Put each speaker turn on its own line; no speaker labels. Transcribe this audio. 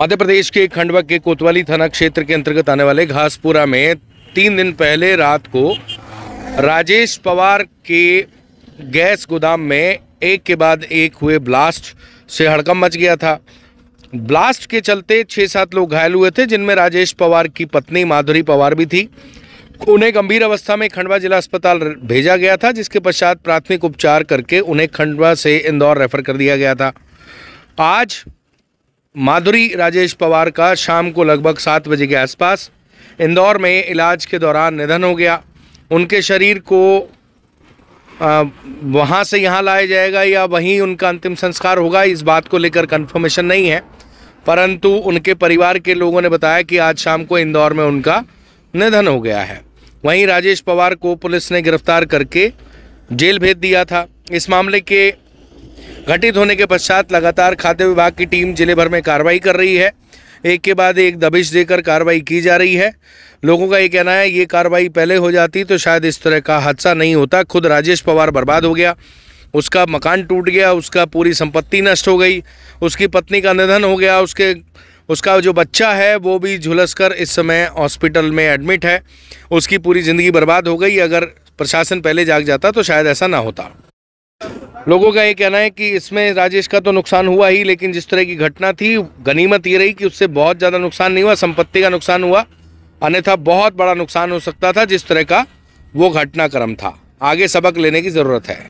मध्य प्रदेश के खंडवा के कोतवाली थाना क्षेत्र के अंतर्गत आने वाले घासपुरा में तीन दिन पहले रात को राजेश पवार के गैस गोदाम में एक के बाद एक हुए ब्लास्ट से हड़कम मच गया था ब्लास्ट के चलते छः सात लोग घायल हुए थे जिनमें राजेश पवार की पत्नी माधुरी पवार भी थी उन्हें गंभीर अवस्था में खंडवा जिला अस्पताल भेजा गया था जिसके पश्चात प्राथमिक उपचार करके उन्हें खंडवा से इंदौर रेफर कर दिया गया था आज माधुरी राजेश पवार का शाम को लगभग सात बजे के आसपास इंदौर में इलाज के दौरान निधन हो गया उनके शरीर को वहाँ से यहाँ लाया जाएगा या वहीं उनका अंतिम संस्कार होगा इस बात को लेकर कंफर्मेशन नहीं है परंतु उनके परिवार के लोगों ने बताया कि आज शाम को इंदौर में उनका निधन हो गया है वहीं राजेश पवार को पुलिस ने गिरफ्तार करके जेल भेज दिया था इस मामले के घटित होने के पश्चात लगातार खाद्य विभाग की टीम जिले भर में कार्रवाई कर रही है एक के बाद एक दबिश देकर कार्रवाई की जा रही है लोगों का ये कहना है ये कार्रवाई पहले हो जाती तो शायद इस तरह का हादसा नहीं होता खुद राजेश पवार बर्बाद हो गया उसका मकान टूट गया उसका पूरी संपत्ति नष्ट हो गई उसकी पत्नी का निधन हो गया उसके उसका जो बच्चा है वो भी झुलस कर इस समय हॉस्पिटल में एडमिट है उसकी पूरी ज़िंदगी बर्बाद हो गई अगर प्रशासन पहले जाग जाता तो शायद ऐसा ना होता लोगों का ये कहना है कि इसमें राजेश का तो नुकसान हुआ ही लेकिन जिस तरह की घटना थी गनीमत ये रही कि उससे बहुत ज़्यादा नुकसान नहीं हुआ संपत्ति का नुकसान हुआ अन्यथा बहुत बड़ा नुकसान हो सकता था जिस तरह का वो घटनाक्रम था आगे सबक लेने की ज़रूरत है